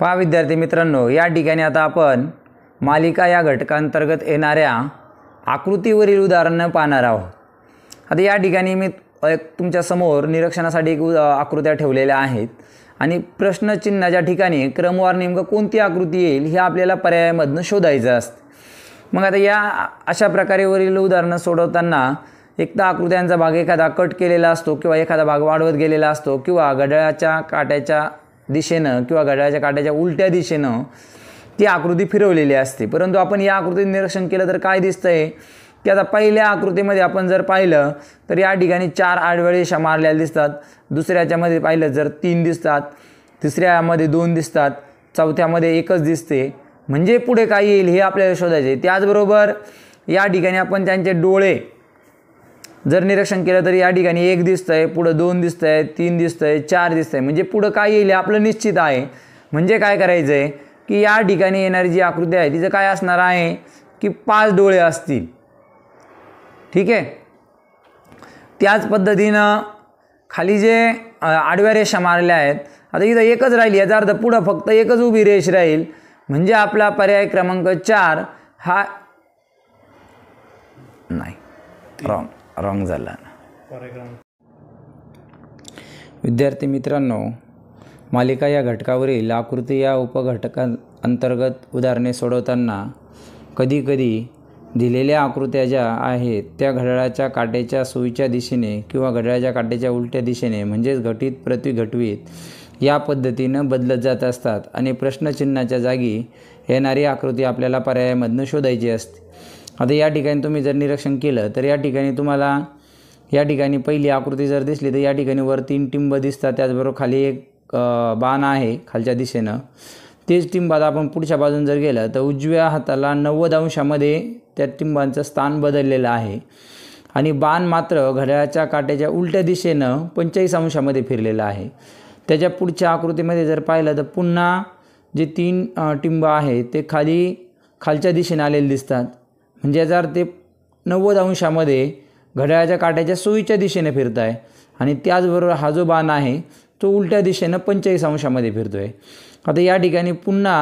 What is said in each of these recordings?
पहा विद्यार्थी मित्रांनो या ठिकाणी आता आपण मालिका या घटकांतर्गत येणाऱ्या आकृतीवरील उदाहरणं पाहणार आहोत आता या ठिकाणी मी एक तुमच्यासमोर निरीक्षणासाठी एक आकृत्या ठेवलेल्या आहेत आणि प्रश्नचिन्हाच्या ठिकाणी क्रमवार नेमकं कोणती आकृती येईल हे आपल्याला पर्यायामधनं शोधायचं असतं मग आता या अशा प्रकारेवरील उदाहरणं सोडवताना एकदा आकृत्यांचा भाग एखादा कट केलेला असतो किंवा एखादा भाग वाढवत गेलेला असतो किंवा घड्याळाच्या काट्याच्या दिशेनं किंवा गड्याच्या काट्याच्या उलट्या दिशेनं ती आकृती फिरवलेली असते परंतु आपण या आकृतीत निरीक्षण केलं तर काय आहे की आता पहिल्या आकृतीमध्ये आपण जर पाहिलं तर या ठिकाणी चार आडवे रेषा मारलेल्या दिसतात दुसऱ्याच्यामध्ये पाहिलं जर तीन दिसतात तिसऱ्यामध्ये दोन दिसतात चौथ्यामध्ये एकच दिसते म्हणजे पुढे काय येईल हे आपल्याला शोधायचे त्याचबरोबर या ठिकाणी आपण त्यांचे डोळे जर निरीक्षण केलं तर या ठिकाणी एक दिसतंय आहे पुढं दोन दिसत आहे तीन दिसतंय आहे चार दिसत आहे म्हणजे पुढं काय येईल आपलं निश्चित आहे म्हणजे काय करायचं आहे की या ठिकाणी येणारी जी आकृती आहे तिचं काय असणार आहे की पाच डोळे असतील ठीक आहे त्याच पद्धतीनं खाली जे आडव्या रेषा मारल्या आहेत आता इथं एकच राहील याचा अर्थ पुढं फक्त एकच उभी रेष राहील म्हणजे आपला पर्याय क्रमांक चार हा नाही रॉंग रॉंग झाला विद्यार्थी मित्रांनो मालिका या घटकावरील आकृती या अंतर्गत उदाहरणे सोडवताना कधीकधी दिलेल्या आकृत्या ज्या आहेत त्या घड्याळाच्या काट्याच्या सोयीच्या दिशेने किंवा घड्याळाच्या काट्याच्या उलट्या दिशेने म्हणजेच घटित प्रतिघटवीत या पद्धतीनं बदलत जात असतात आणि प्रश्नचिन्हाच्या जागी येणारी आकृती आपल्याला पर्यायामधनं शोधायची असते आता या ठिकाणी तुम्ही जर निरीक्षण केलं तर या ठिकाणी तुम्हाला या ठिकाणी पहिली आकृती जर दिसली तर या ठिकाणी वर तीन टिंब दिसतात त्याचबरोबर खाली एक बाण आहे खालच्या दिशेनं तेच टिंबात आपण पुढच्या बाजून जर गेलं तर उजव्या हाताला नव्वद अंशामध्ये त्या टिंबांचं स्थान बदललेलं आहे आणि बाण मात्र घड्याळाच्या काट्याच्या उलट्या दिशेनं पंचेचाळीस अंशामध्ये फिरलेलं आहे त्याच्या पुढच्या आकृतीमध्ये जर पाहिलं तर पुन्हा जे तीन टिंब आहेत ते खाली खालच्या दिशेने आलेले दिसतात म्हणजे याचा ते नव्वद अंशामध्ये घड्याळाच्या काट्याच्या सोयीच्या दिशेने फिरत आहे आणि त्याचबरोबर हा जो बाण आहे तो उलट्या दिशेनं पंचेचाळीस अंशामध्ये फिरतो आहे आता या ठिकाणी पुन्हा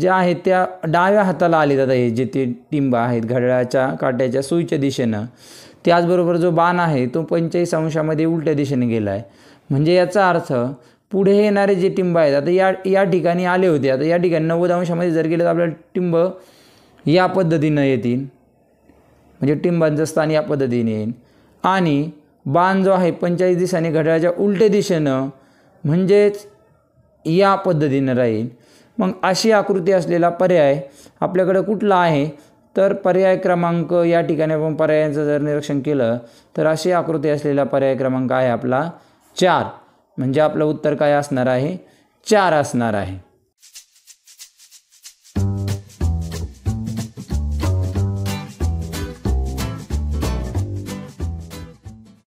ज्या आहेत त्या डाव्या हाताला आले जात आहे जे ते टिंब आहेत घड्याळाच्या काट्याच्या सोयीच्या दिशेनं त्याचबरोबर जो बाण आहे तो पंचेचाळीस अंशामध्ये उलट्या दिशेने गेला आहे म्हणजे याचा अर्थ पुढे येणारे जे टिंब आहेत आता या या ठिकाणी आले होते आता या ठिकाणी नव्वद अंशामध्ये जर गेलं तर आपल्याला टिंब या पद्धतीनं येतील म्हणजे टिंबांचं स्थान या पद्धतीने येईल आणि बाण जो आहे पंचाळीस दिशांनी घड्याळाच्या उलटे दिशेनं म्हणजेच या पद्धतीनं राहील मग अशी आकृती असलेला पर्याय आपल्याकडे कुठला आहे तर पर्याय क्रमांक या ठिकाणी आपण पर्यायांचं जर निरीक्षण केलं तर अशी आकृती असलेला पर्याय क्रमांक आहे आपला चार म्हणजे आपलं उत्तर काय असणार आहे चार असणार आहे